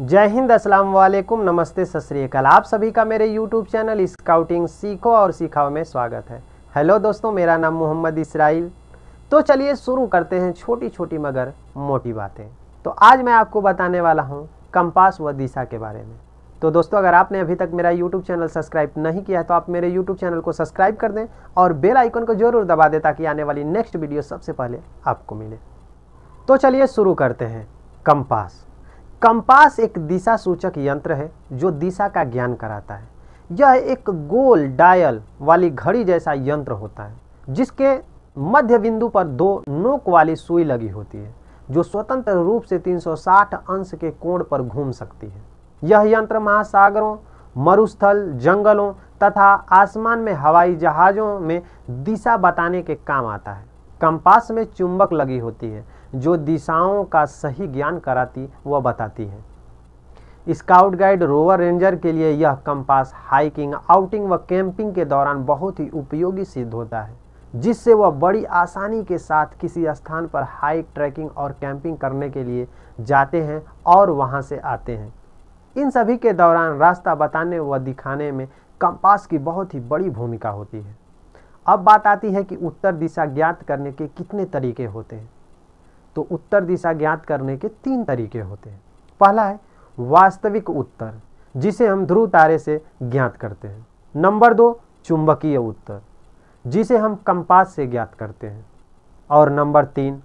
जय हिंद अस्सलाम वालेकुम नमस्ते सत आप सभी का मेरे यूट्यूब चैनल स्काउटिंग सीखो और सिखाओ में स्वागत है हेलो दोस्तों मेरा नाम मोहम्मद इसराइल तो चलिए शुरू करते हैं छोटी छोटी मगर मोटी बातें तो आज मैं आपको बताने वाला हूँ कंपास व दिशा के बारे में तो दोस्तों अगर आपने अभी तक मेरा YouTube चैनल सब्सक्राइब नहीं किया है तो आप मेरे YouTube चैनल को सब्सक्राइब कर दें और बेल आइकन को जरूर दबा दें ताकि आने वाली नेक्स्ट वीडियो सबसे पहले आपको मिले तो चलिए शुरू करते हैं कंपास कंपास एक दिशा सूचक यंत्र है जो दिशा का ज्ञान कराता है यह एक गोल डायल वाली घड़ी जैसा यंत्र होता है जिसके मध्य बिंदु पर दो नोक वाली सुई लगी होती है जो स्वतंत्र रूप से 360 अंश के कोण पर घूम सकती है यह यंत्र महासागरों मरुस्थल जंगलों तथा आसमान में हवाई जहाज़ों में दिशा बताने के काम आता है कंपास में चुंबक लगी होती है जो दिशाओं का सही ज्ञान कराती व बताती है स्काउट गाइड रोवर रेंजर के लिए यह कंपास हाइकिंग आउटिंग व कैंपिंग के दौरान बहुत ही उपयोगी सिद्ध होता है जिससे वह बड़ी आसानी के साथ किसी स्थान पर हाइक ट्रैकिंग और कैंपिंग करने के लिए जाते हैं और वहां से आते हैं इन सभी के दौरान रास्ता बताने व दिखाने में कंपास की बहुत ही बड़ी भूमिका होती है अब बात आती है कि उत्तर दिशा ज्ञात करने के कितने तरीके होते हैं तो उत्तर दिशा ज्ञात करने के तीन तरीके होते हैं पहला है वास्तविक उत्तर जिसे हम ध्रुव तारे से ज्ञात करते हैं नंबर दो चुंबकीय उत्तर जिसे हम कंपास से ज्ञात करते हैं और नंबर तीन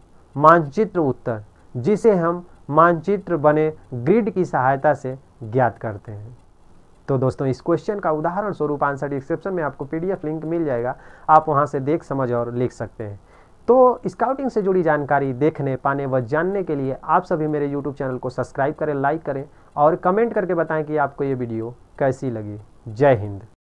मानचित्र उत्तर जिसे हम मानचित्र बने ग्रिड की सहायता से ज्ञात करते हैं तो दोस्तों इस क्वेश्चन का उदाहरण स्वरूप आंसर डिस्क्रिप्शन में आपको पीडीएफ लिंक मिल जाएगा आप वहाँ से देख समझ और लिख सकते हैं तो स्काउटिंग से जुड़ी जानकारी देखने पाने व जानने के लिए आप सभी मेरे यूट्यूब चैनल को सब्सक्राइब करें लाइक करें और कमेंट करके बताएं कि आपको ये वीडियो कैसी लगी जय हिंद